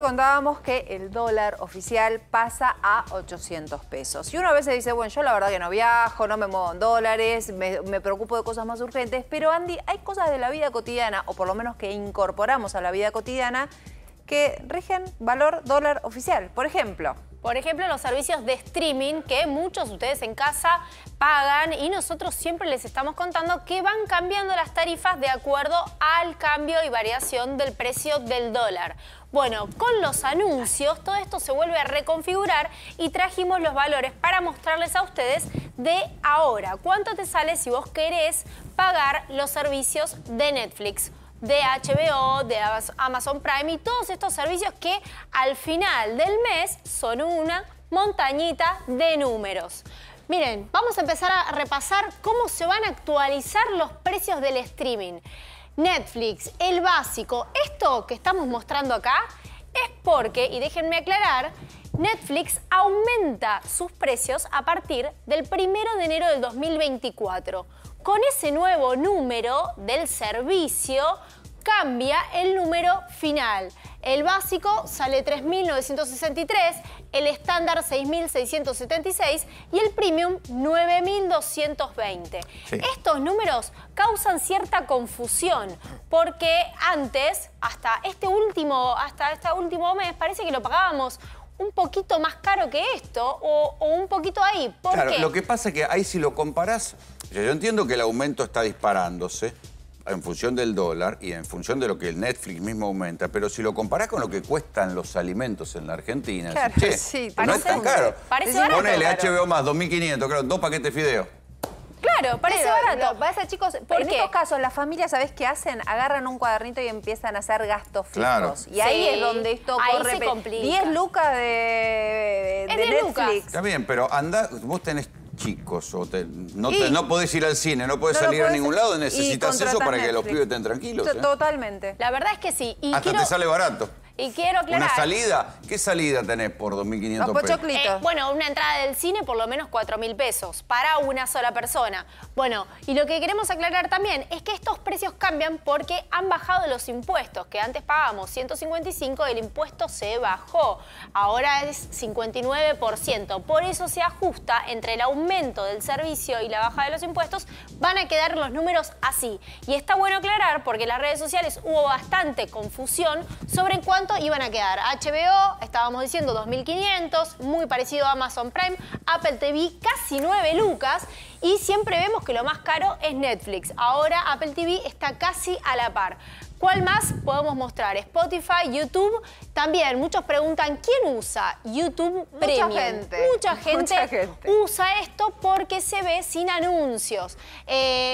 Contábamos que el dólar oficial pasa a 800 pesos. Y uno a veces dice, bueno, yo la verdad que no viajo, no me muevo en dólares, me, me, preocupo de cosas más urgentes, pero Andy, hay cosas de la vida cotidiana, o por lo menos que incorporamos a la vida cotidiana, que rigen valor dólar oficial. Por ejemplo, por ejemplo, los servicios de streaming que muchos de ustedes en casa pagan y nosotros siempre les estamos contando que van cambiando las tarifas de acuerdo al cambio y variación del precio del dólar. Bueno, con los anuncios todo esto se vuelve a reconfigurar y trajimos los valores para mostrarles a ustedes de ahora. ¿Cuánto te sale si vos querés pagar los servicios de Netflix? de HBO, de Amazon Prime y todos estos servicios que al final del mes son una montañita de números. Miren, vamos a empezar a repasar cómo se van a actualizar los precios del streaming. Netflix, el básico, esto que estamos mostrando acá es porque, y déjenme aclarar, Netflix aumenta sus precios a partir del 1 de enero del 2024. Con ese nuevo número del servicio cambia el número final. El básico sale 3.963, el estándar 6.676 y el premium 9.220. Estos números causan cierta confusión porque antes, hasta este último, hasta este último mes, parece que lo pagábamos un poquito más caro que esto o, un poquito ahí. ¿Por claro, lo que pasa es que ahí si lo comparás, yo, entiendo que el aumento está disparándose, en función del dólar y en función de lo que el Netflix mismo aumenta, pero si lo comparás con lo que cuestan los alimentos en la Argentina, claro, sí, no parece, es tan caro. Ponele HBO más, 2.500, claro, dos paquetes de fideos. Claro, parece barato. No, chicos, en estos casos las familias, sabes qué hacen? Agarran un cuadernito y empiezan a hacer gastos fijos. Claro. Y ahí es donde esto corre. Se complica. 10 lucas de, de, Netflix. Está bien, pero anda, vos tenés chicos, o no, podés ir al cine, no podés salir a ningún lado, necesitas eso para que los pibes estén tranquilos. ¿eh? Totalmente. La verdad es que sí. Hasta te sale barato. Y quiero aclarar. ¿Una salida? ¿Qué salida tenés por 2.500 pesos? Eh, bueno, una entrada del cine por lo menos 4.000 pesos para una sola persona. Bueno, y lo que queremos aclarar también es que estos precios cambian porque han bajado los impuestos, que antes pagábamos 155, el impuesto se bajó. Ahora es 59%. Por eso se ajusta entre el aumento del servicio y la baja de los impuestos. Van a quedar los números así. Y está bueno aclarar porque en las redes sociales hubo bastante confusión sobre cuánto iban a quedar. HBO, estábamos diciendo 2.500, muy parecido a Amazon Prime, Apple TV casi 9 lucas y siempre vemos que lo más caro es Netflix. Ahora Apple TV está casi a la par. ¿Cuál más podemos mostrar? Spotify, YouTube. También muchos preguntan, ¿quién usa YouTube Mucha Premium? Gente. Mucha gente. usa esto porque se ve sin anuncios.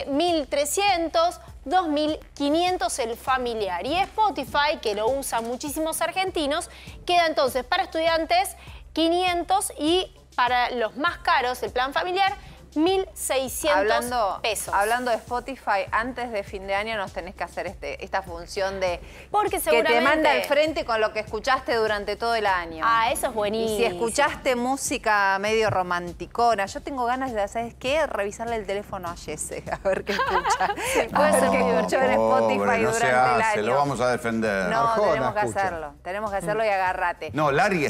1300, eh, 2.500 el familiar. Y Spotify, que lo usan muchísimos argentinos, queda entonces para estudiantes 500 y para los más caros, el plan familiar, 1.600 pesos. Hablando de Spotify, antes de fin de año nos tenés que hacer este, esta función de Porque seguramente, que te manda al frente con lo que escuchaste durante todo el año. Ah, eso es buenísimo. Y si escuchaste música medio romanticona, yo tengo ganas de, ¿sabes qué? Revisarle el teléfono a Jesse, a ver qué escucha. puede que escuchó en Spotify no se lo vamos a defender. No, tenemos que hacerlo. Tenemos que hacerlo y agarrate. No, Larry